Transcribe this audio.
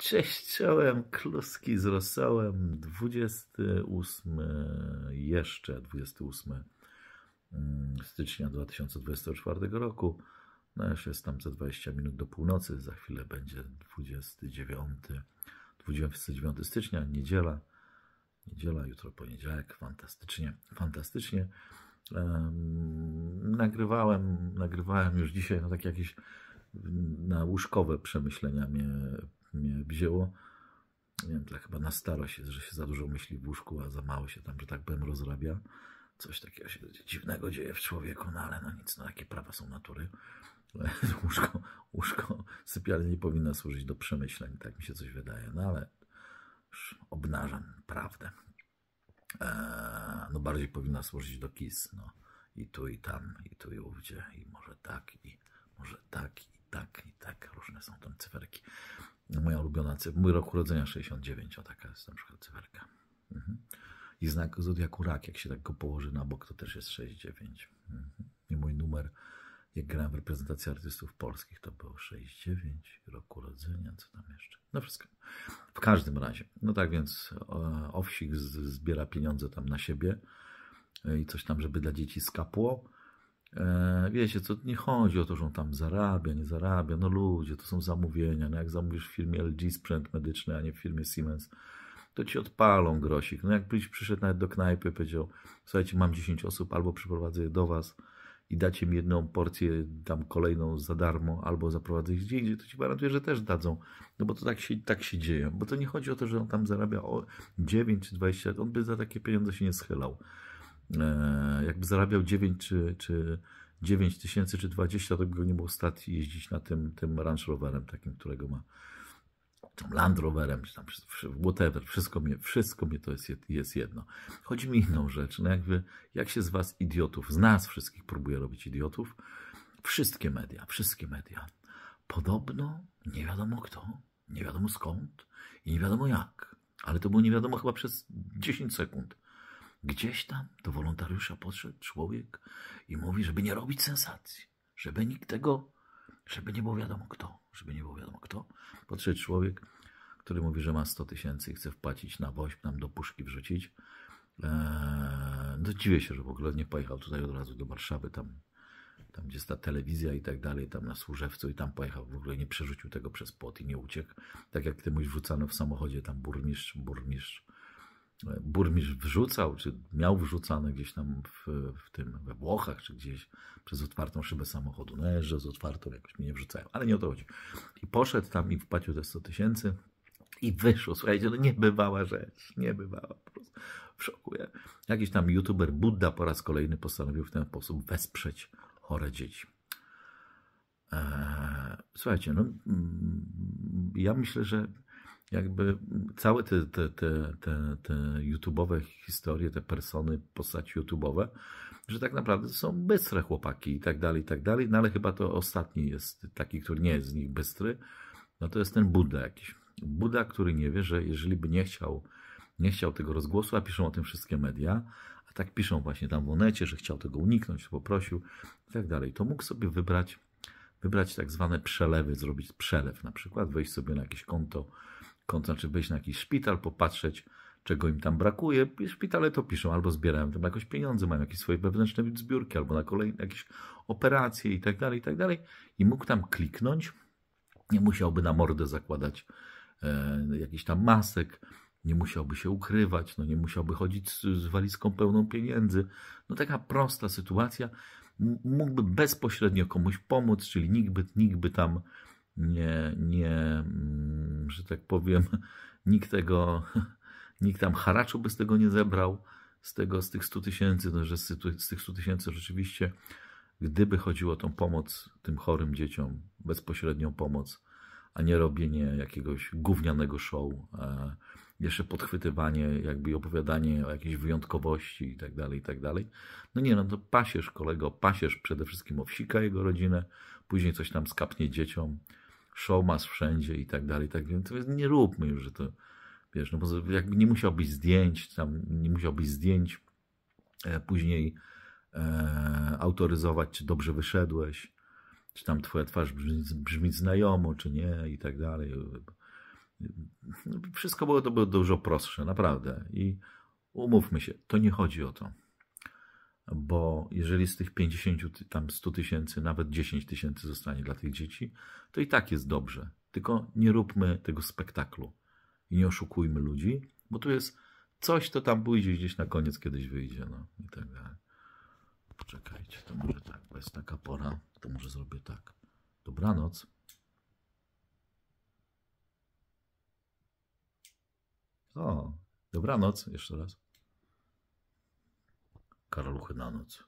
Cześć czołem, kluski z rosołem, 28, jeszcze 28 mm, stycznia 2024 roku. No już jest tam za 20 minut do północy, za chwilę będzie 29, 29 stycznia, niedziela. Niedziela, jutro poniedziałek, fantastycznie, fantastycznie. Um, nagrywałem, nagrywałem już dzisiaj, no tak jakieś mm, na łóżkowe przemyślenia mnie mnie wzięło. Nie wiem, tak chyba na starość jest, że się za dużo myśli w łóżku, a za mało się tam, że tak powiem, rozrabia. Coś takiego się dziwnego dzieje w człowieku, no ale no nic, no takie prawa są natury. łóżko, łóżko sypialni powinna służyć do przemyśleń, tak mi się coś wydaje, no ale już obnażam prawdę. Eee, no bardziej powinna służyć do KIS, no i tu i tam, i tu i ówdzie, i może tak, i może tak, i tak, i tak, różne są tam cyferki. Moja ulubiona, mój rok urodzenia 69, o taka jest na przykład cyferka. Mhm. I znak Zodiaku Rak, jak się tak go położy na bok, to też jest 69. Mhm. I mój numer, jak grałem w reprezentacji artystów polskich, to było 69, rok urodzenia, co tam jeszcze. No wszystko. W każdym razie. No tak więc Owsik zbiera pieniądze tam na siebie e, i coś tam, żeby dla dzieci skapło E, wiecie, to nie chodzi o to, że on tam zarabia, nie zarabia. No ludzie, to są zamówienia. No jak zamówisz w firmie LG sprzęt medyczny, a nie w firmie Siemens, to ci odpalą grosik. No jak przyszedł nawet do knajpy, powiedział, słuchajcie, mam 10 osób, albo przyprowadzę je do was i dacie mi jedną porcję, dam kolejną za darmo, albo zaprowadzę ich gdzie indziej, to ci gwarantuję, że też dadzą. No bo to tak się, tak się dzieje. Bo to nie chodzi o to, że on tam zarabia o 9 czy 20 lat. On by za takie pieniądze się nie schylał. E, jakby zarabiał 9 czy, czy 9 tysięcy czy 20, to by go nie było stać jeździć na tym, tym Range Roverem takim, którego ma tam Land Roverem, czy tam whatever, wszystko mnie, wszystko mnie to jest, jest jedno. Chodzi mi inną rzecz, no jakby, jak się z was idiotów, z nas wszystkich próbuje robić idiotów, wszystkie media, wszystkie media, podobno nie wiadomo kto, nie wiadomo skąd i nie wiadomo jak, ale to było nie wiadomo chyba przez 10 sekund Gdzieś tam do wolontariusza podszedł człowiek i mówi, żeby nie robić sensacji, żeby nikt tego, żeby nie było wiadomo kto, żeby nie było wiadomo kto. Podszedł człowiek, który mówi, że ma 100 tysięcy i chce wpłacić na woź, nam do puszki wrzucić. Eee, no dziwię się, że w ogóle nie pojechał tutaj od razu do Warszawy, tam, tam gdzie jest ta telewizja i tak dalej, tam na Służewcu i tam pojechał, w ogóle nie przerzucił tego przez płot i nie uciekł. Tak jak ty mu wrzucano w samochodzie, tam burmistrz, burmistrz, burmistrz wrzucał, czy miał wrzucane gdzieś tam w, w tym, we Włochach, czy gdzieś przez otwartą szybę samochodu. No że z otwartą, jakoś mnie nie wrzucają, ale nie o to chodzi. I poszedł tam i wpłacił te 100 tysięcy i wyszło. Słuchajcie, no niebywała rzecz, niebywała po prostu. W szoku. Ja. Jakiś tam youtuber Budda po raz kolejny postanowił w ten sposób wesprzeć chore dzieci. Eee, słuchajcie, no mm, ja myślę, że jakby całe te, te, te, te, te YouTube'owe historie, te persony, postaci YouTube'owe, że tak naprawdę są bystre chłopaki i tak dalej, i tak dalej, no ale chyba to ostatni jest taki, który nie jest z nich bystry, no to jest ten Buda jakiś. Buda, który nie wie, że jeżeli by nie chciał, nie chciał tego rozgłosu, a piszą o tym wszystkie media, a tak piszą właśnie tam w Onecie, że chciał tego uniknąć, poprosił i tak dalej, to mógł sobie wybrać, wybrać tak zwane przelewy, zrobić przelew na przykład, wejść sobie na jakieś konto, kąt, znaczy wyjść na jakiś szpital, popatrzeć, czego im tam brakuje. I szpitale to piszą, albo zbierają tam jakoś pieniądze, mają jakieś swoje wewnętrzne zbiórki, albo na kolejne jakieś operacje i tak dalej, i tak dalej. I mógł tam kliknąć, nie musiałby na mordę zakładać e, jakichś tam masek, nie musiałby się ukrywać, no nie musiałby chodzić z, z walizką pełną pieniędzy. No taka prosta sytuacja. Mógłby bezpośrednio komuś pomóc, czyli nikt by, nikt by tam nie, nie, mm, tak powiem, nikt tego, nikt tam haraczu by z tego nie zebrał, z, tego, z tych 100 tysięcy, no, że z, tych 100 tysięcy rzeczywiście, gdyby chodziło o tą pomoc tym chorym dzieciom, bezpośrednią pomoc, a nie robienie jakiegoś gównianego show, e, jeszcze podchwytywanie, jakby opowiadanie o jakiejś wyjątkowości i tak dalej, i tak dalej. No nie, no to pasierz kolego, pasierz przede wszystkim o wsika jego rodzinę, później coś tam skapnie dzieciom, show mas wszędzie i tak dalej. Tak, więc nie róbmy już, że to, wiesz, no bo jakby nie musiał być zdjęć, tam nie musiał być zdjęć, e, później e, autoryzować, czy dobrze wyszedłeś, czy tam twoja twarz brzmi, brzmi znajomo, czy nie i tak dalej. Wszystko było to było dużo prostsze, naprawdę. I umówmy się, to nie chodzi o to bo jeżeli z tych 50, tam 100 tysięcy, nawet 10 tysięcy zostanie dla tych dzieci, to i tak jest dobrze. Tylko nie róbmy tego spektaklu i nie oszukujmy ludzi, bo tu jest coś, to tam pójdzie gdzieś na koniec, kiedyś wyjdzie, no i tak dalej. Poczekajcie, to może tak, bo jest taka pora, to może zrobię tak. Dobranoc. O, dobranoc, jeszcze raz. Карл ухо на нос.